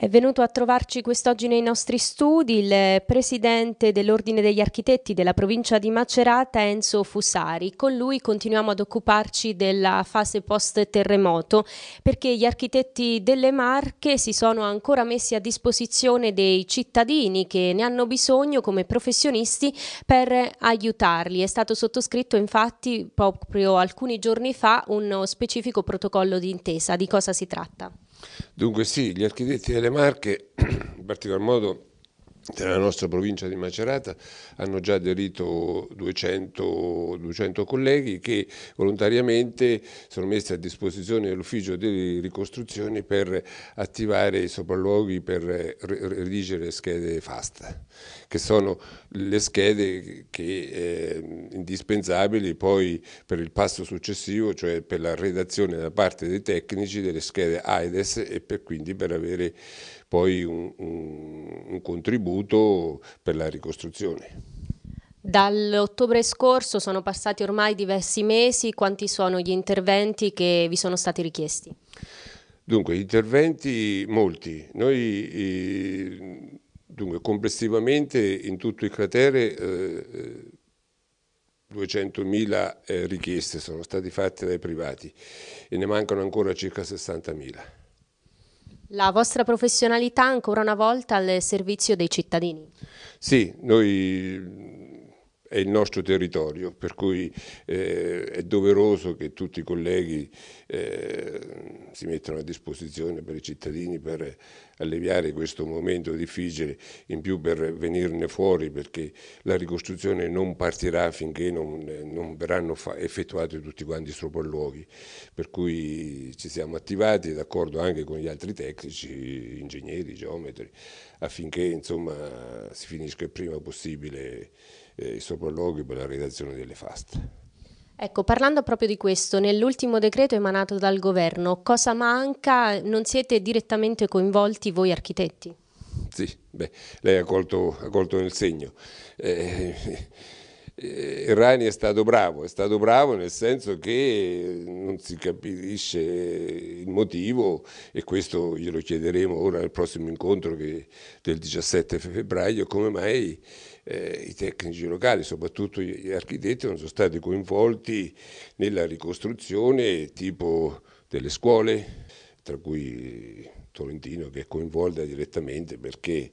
È venuto a trovarci quest'oggi nei nostri studi il presidente dell'Ordine degli Architetti della provincia di Macerata, Enzo Fusari. Con lui continuiamo ad occuparci della fase post-terremoto perché gli architetti delle Marche si sono ancora messi a disposizione dei cittadini che ne hanno bisogno come professionisti per aiutarli. È stato sottoscritto infatti proprio alcuni giorni fa uno specifico protocollo d'intesa. Di cosa si tratta? Dunque sì, gli architetti delle Marche, in particolar modo nella nostra provincia di Macerata hanno già aderito 200, 200, colleghi che volontariamente sono messi a disposizione dell'ufficio delle ricostruzioni per attivare i sopralluoghi per redigere schede FAST, che sono le schede che, eh, indispensabili poi per il passo successivo, cioè per la redazione da parte dei tecnici delle schede AIDES e per, quindi per avere poi un, un, un contributo avuto per la ricostruzione. Dall'ottobre scorso sono passati ormai diversi mesi, quanti sono gli interventi che vi sono stati richiesti? Dunque, interventi molti. Noi eh, dunque, complessivamente in tutto il cratere eh, 200.000 eh, richieste sono state fatte dai privati e ne mancano ancora circa 60.000. La vostra professionalità ancora una volta al servizio dei cittadini? Sì, noi è il nostro territorio, per cui eh, è doveroso che tutti i colleghi eh, si mettono a disposizione per i cittadini per alleviare questo momento difficile, in più per venirne fuori perché la ricostruzione non partirà finché non, non verranno effettuati tutti quanti i sopralluoghi, per cui ci siamo attivati d'accordo anche con gli altri tecnici, ingegneri, geometri, affinché insomma, si finisca il prima possibile eh, i sopralluoghi per la redazione delle faste. Ecco, parlando proprio di questo, nell'ultimo decreto emanato dal governo, cosa manca? Non siete direttamente coinvolti voi architetti? Sì, beh, lei ha colto, ha colto nel segno. Eh, eh, Rani è stato bravo, è stato bravo nel senso che non si capisce il motivo e questo glielo chiederemo ora al prossimo incontro che, del 17 febbraio, come mai eh, i tecnici locali, soprattutto gli architetti, non sono stati coinvolti nella ricostruzione tipo delle scuole, tra cui Tolentino che è coinvolta direttamente perché...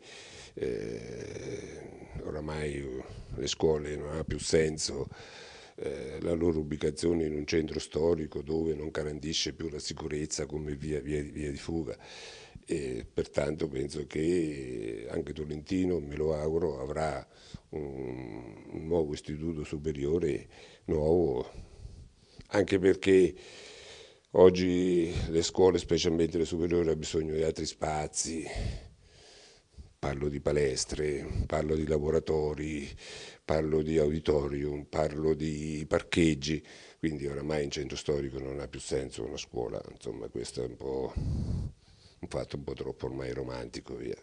Eh, oramai eh, le scuole non ha più senso eh, la loro ubicazione in un centro storico dove non garantisce più la sicurezza come via, via, via di fuga. E pertanto penso che eh, anche Tolentino, me lo auguro, avrà un, un nuovo istituto superiore nuovo, anche perché oggi le scuole, specialmente le superiori, hanno bisogno di altri spazi, parlo di palestre, parlo di laboratori, parlo di auditorium, parlo di parcheggi, quindi oramai in centro storico non ha più senso una scuola, insomma questo è un, un fatto un po' troppo ormai romantico. Via.